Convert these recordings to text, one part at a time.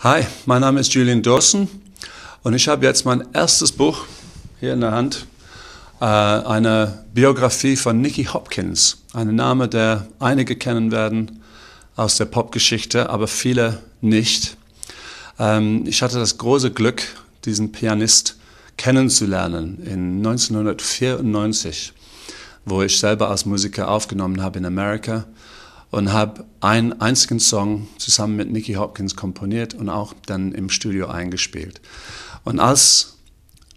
Hi, mein Name ist Julian Dawson und ich habe jetzt mein erstes Buch hier in der Hand, äh, eine Biografie von Nicky Hopkins, ein Name, der einige kennen werden aus der Popgeschichte, aber viele nicht. Ähm, ich hatte das große Glück, diesen Pianist kennenzulernen in 1994, wo ich selber als Musiker aufgenommen habe in Amerika und habe einen einzigen Song zusammen mit Nicky Hopkins komponiert und auch dann im Studio eingespielt. Und als,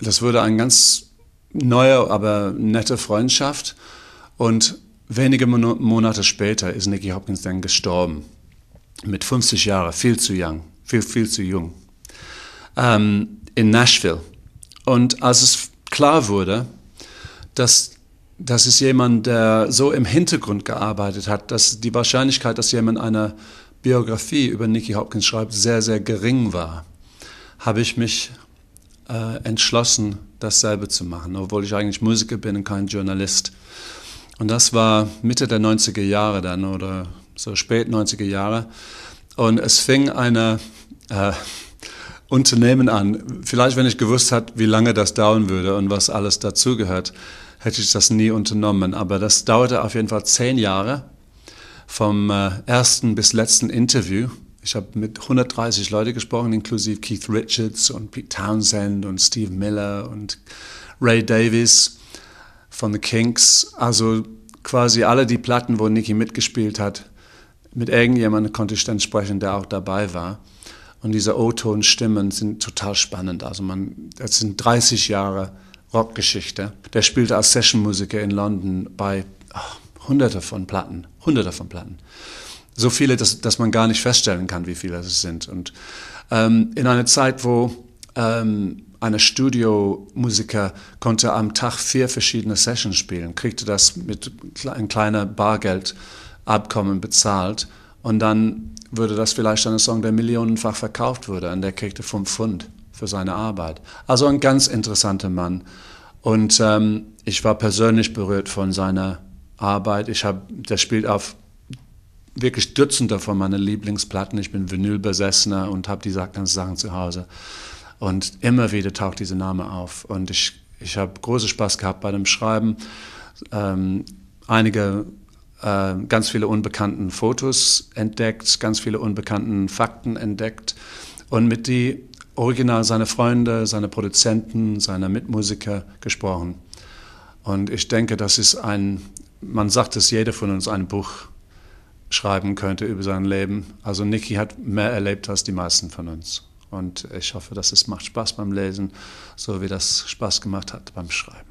das wurde eine ganz neue, aber nette Freundschaft und wenige Monate später ist Nicky Hopkins dann gestorben. Mit 50 Jahren, viel zu jung, viel, viel zu jung. Ähm, in Nashville. Und als es klar wurde, dass das ist jemand, der so im Hintergrund gearbeitet hat, dass die Wahrscheinlichkeit, dass jemand eine Biografie über Nicky Hopkins schreibt, sehr, sehr gering war, habe ich mich äh, entschlossen, dasselbe zu machen, obwohl ich eigentlich Musiker bin und kein Journalist. Und das war Mitte der 90er Jahre dann oder so spät 90er Jahre. Und es fing ein Äh, Unternehmen an. Vielleicht, wenn ich gewusst hätte, wie lange das dauern würde und was alles dazugehört hätte ich das nie unternommen. Aber das dauerte auf jeden Fall zehn Jahre vom äh, ersten bis letzten Interview. Ich habe mit 130 Leuten gesprochen, inklusive Keith Richards und Pete Townsend und Steve Miller und Ray Davis von The Kinks. Also quasi alle die Platten, wo Nicky mitgespielt hat. Mit irgendjemandem konnte ich dann sprechen, der auch dabei war. Und diese O-Ton-Stimmen sind total spannend. Also man, das sind 30 Jahre Rockgeschichte. Der spielte als Sessionmusiker in London bei ach, hunderte von Platten, hunderte von Platten. So viele, dass, dass man gar nicht feststellen kann, wie viele es sind. Und ähm, in einer Zeit, wo ähm, einer Studiomusiker konnte am Tag vier verschiedene Sessions spielen, kriegte das mit ein kleiner Bargeldabkommen bezahlt und dann würde das vielleicht ein Song, der millionenfach verkauft wurde und der kriegte fünf Pfund für seine Arbeit. Also ein ganz interessanter Mann. Und ähm, ich war persönlich berührt von seiner Arbeit. Ich habe, der spielt auf wirklich Dutzende von meinen Lieblingsplatten. Ich bin Vinylbesessener und habe die ganzen Sachen zu Hause. Und immer wieder taucht dieser Name auf. Und ich, ich habe großen Spaß gehabt bei dem Schreiben. Ähm, einige äh, ganz viele unbekannten Fotos entdeckt, ganz viele unbekannten Fakten entdeckt und mit die original seine Freunde, seine Produzenten, seine Mitmusiker gesprochen. Und ich denke, das ist ein, man sagt, dass jeder von uns ein Buch schreiben könnte über sein Leben. Also Niki hat mehr erlebt als die meisten von uns. Und ich hoffe, dass es macht Spaß beim Lesen, so wie das Spaß gemacht hat beim Schreiben.